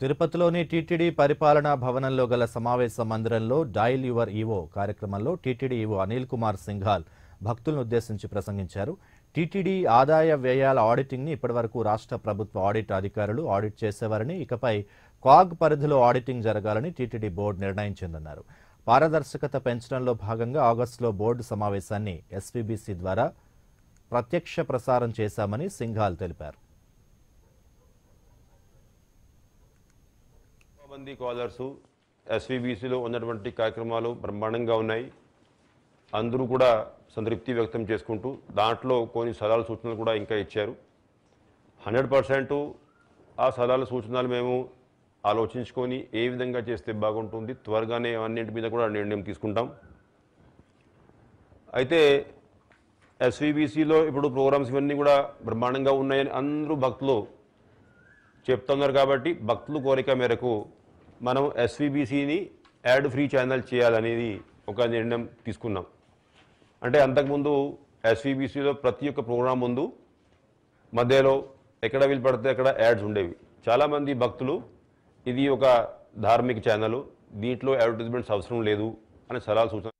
తిరుపతిలోని టీటీడీ పరిపాలనా భవనంలో గల సమావేశ మందిరంలో డైల్ యువర్ ఈవో కార్యక్రమంలో టీటీడీ ఈవో అనిల్ కుమార్ సింఘాల్ భక్తులను ఉద్దేశించి ప్రసంగించారు టీటీడీ ఆదాయ వ్యయాల ఆడిటింగ్ని ఇప్పటివరకు రాష్ట్ర ప్రభుత్వ ఆడిట్ అధికారులు ఆడిట్ చేసేవారని ఇకపై కాగ్ పరిధిలో ఆడిటింగ్ జరగాలని టీటీడీ బోర్డు నిర్ణయించిందన్నారు పారదర్శకత పెంచడంలో భాగంగా ఆగస్టులో బోర్డు సమావేశాన్ని ఎస్పీబీసీ ద్వారా ప్రత్యక్ష ప్రసారం చేశామని సింఘాల్ తెలిపారు మంది కాలర్సు ఎస్వీబీసీలో ఉన్నటువంటి కార్యక్రమాలు బ్రహ్మాండంగా ఉన్నాయి అందరూ కూడా సంతృప్తి వ్యక్తం చేసుకుంటూ దాంట్లో కొన్ని సలహాల సూచనలు కూడా ఇంకా ఇచ్చారు హండ్రెడ్ పర్సెంట్ ఆ సలహాల సూచనలు మేము ఆలోచించుకొని ఏ విధంగా చేస్తే బాగుంటుంది త్వరగానే అన్నింటి మీద కూడా నిర్ణయం తీసుకుంటాం అయితే ఎస్వీబీసీలో ఇప్పుడు ప్రోగ్రామ్స్ ఇవన్నీ కూడా బ్రహ్మాండంగా ఉన్నాయని అందరూ భక్తులు చెప్తున్నారు కాబట్టి భక్తులు కోరిక మేరకు మనం ఎస్వీబీసీని యాడ్ ఫ్రీ ఛానల్ చేయాలనేది ఒక నిర్ణయం తీసుకున్నాం అంటే అంతకుముందు ఎస్వీబీసీలో ప్రతి ఒక్క ప్రోగ్రాం ముందు మధ్యలో ఎక్కడ వీలు పడితే అక్కడ యాడ్స్ ఉండేవి చాలామంది భక్తులు ఇది ఒక ధార్మిక ఛానల్ దీంట్లో అడ్వర్టైజ్మెంట్స్ అవసరం లేదు అని సలహా సూచన